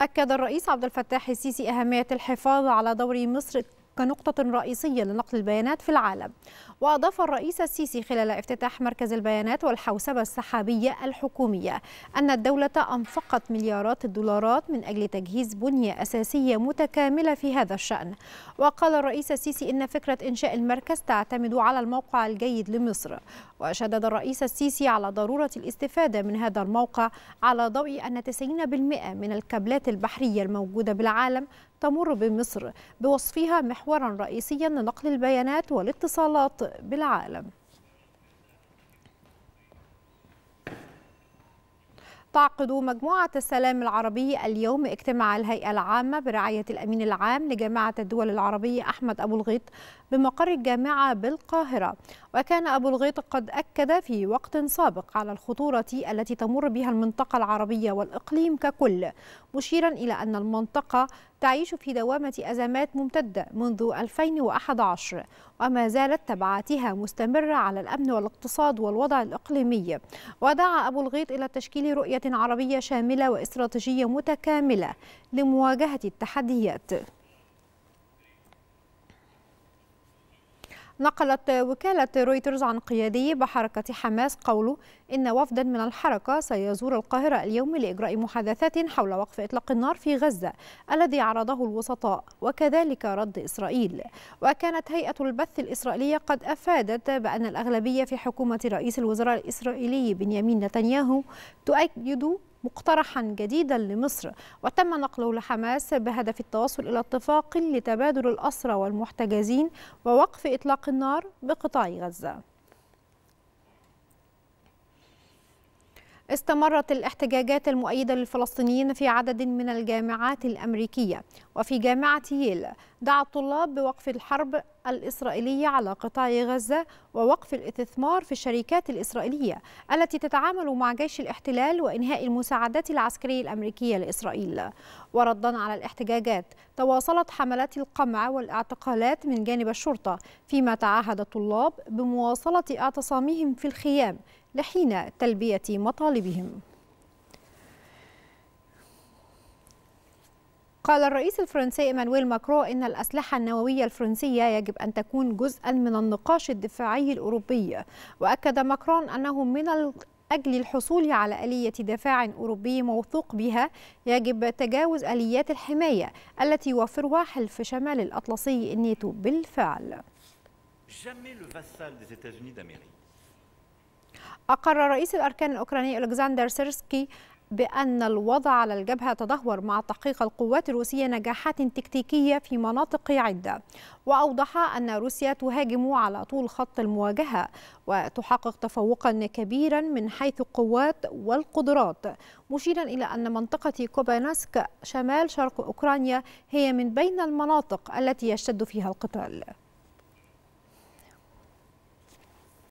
أكد الرئيس عبد الفتاح السيسي أهمية الحفاظ على دور مصر كنقطة رئيسية لنقل البيانات في العالم وأضاف الرئيس السيسي خلال افتتاح مركز البيانات والحوسبة السحابية الحكومية أن الدولة أنفقت مليارات الدولارات من أجل تجهيز بنية أساسية متكاملة في هذا الشأن وقال الرئيس السيسي إن فكرة إنشاء المركز تعتمد على الموقع الجيد لمصر وشدد الرئيس السيسي على ضرورة الاستفادة من هذا الموقع على ضوء أن 90% من الكابلات البحرية الموجودة بالعالم تمر بمصر بوصفها محورا رئيسيا لنقل البيانات والاتصالات بالعالم تعقد مجموعة السلام العربي اليوم اجتماع الهيئة العامة برعاية الأمين العام لجامعة الدول العربية أحمد أبو الغيط بمقر الجامعة بالقاهرة وكان أبو الغيط قد أكد في وقت سابق على الخطورة التي تمر بها المنطقة العربية والإقليم ككل مشيرا إلى أن المنطقة تعيش في دوامة أزمات ممتدة منذ 2011 وما زالت تبعاتها مستمرة على الأمن والاقتصاد والوضع الإقليمي ودعا أبو الغيط إلى تشكيل رؤية عربية شاملة واستراتيجية متكاملة لمواجهة التحديات نقلت وكالة رويترز عن قيادي بحركة حماس قوله إن وفدا من الحركة سيزور القاهرة اليوم لإجراء محادثات حول وقف إطلاق النار في غزة الذي عرضه الوسطاء وكذلك رد إسرائيل وكانت هيئة البث الإسرائيلية قد أفادت بأن الأغلبية في حكومة رئيس الوزراء الإسرائيلي بنيامين نتنياهو تؤيد مقترحا جديدا لمصر وتم نقله لحماس بهدف التوصل إلى اتفاق لتبادل الأسرى والمحتجزين ووقف إطلاق النار بقطاع غزة استمرت الاحتجاجات المؤيدة للفلسطينيين في عدد من الجامعات الأمريكية وفي جامعة ييل دعا الطلاب بوقف الحرب الإسرائيلية على قطاع غزة ووقف الاستثمار في الشركات الإسرائيلية التي تتعامل مع جيش الاحتلال وإنهاء المساعدات العسكرية الأمريكية لإسرائيل وردا على الاحتجاجات تواصلت حملات القمع والاعتقالات من جانب الشرطة فيما تعهد الطلاب بمواصلة اعتصامهم في الخيام لحين تلبية مطالبهم قال الرئيس الفرنسي ايمانويل ماكرون ان الاسلحه النوويه الفرنسيه يجب ان تكون جزءا من النقاش الدفاعي الاوروبي واكد ماكرون انه من أجل الحصول على آلية دفاع أوروبي موثوق بها يجب تجاوز آليات الحماية التي يوفرها حلف شمال الأطلسي الناتو بالفعل أقر رئيس الأركان الأوكراني ألكسندر سيرسكي بأن الوضع على الجبهة تدهور مع تحقيق القوات الروسية نجاحات تكتيكية في مناطق عدة وأوضح أن روسيا تهاجم على طول خط المواجهة وتحقق تفوقا كبيرا من حيث القوات والقدرات مشيرا إلى أن منطقة كوبانسك شمال شرق أوكرانيا هي من بين المناطق التي يشتد فيها القتال